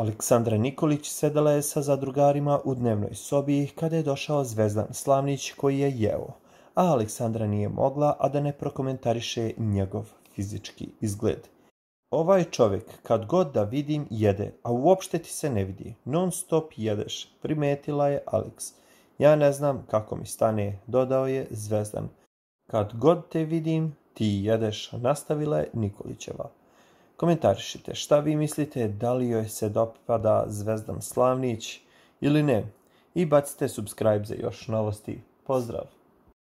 Aleksandra Nikolić sedala je sa zadrugarima u dnevnoj sobi kada je došao Zvezdan Slavnić koji je jeo, a Aleksandra nije mogla a da ne prokomentariše njegov fizički izgled. Ovaj čovjek kad god da vidim jede, a uopšte ti se ne vidi, non stop jedeš, primetila je Aleks. Ja ne znam kako mi stane, dodao je Zvezdan. Kad god te vidim, ti jedeš, nastavila je Nikolićeva. Komentarišite šta vi mislite, da li joj se dopada Zvezdan Slavnić ili ne. I bacite subscribe za još novosti. Pozdrav!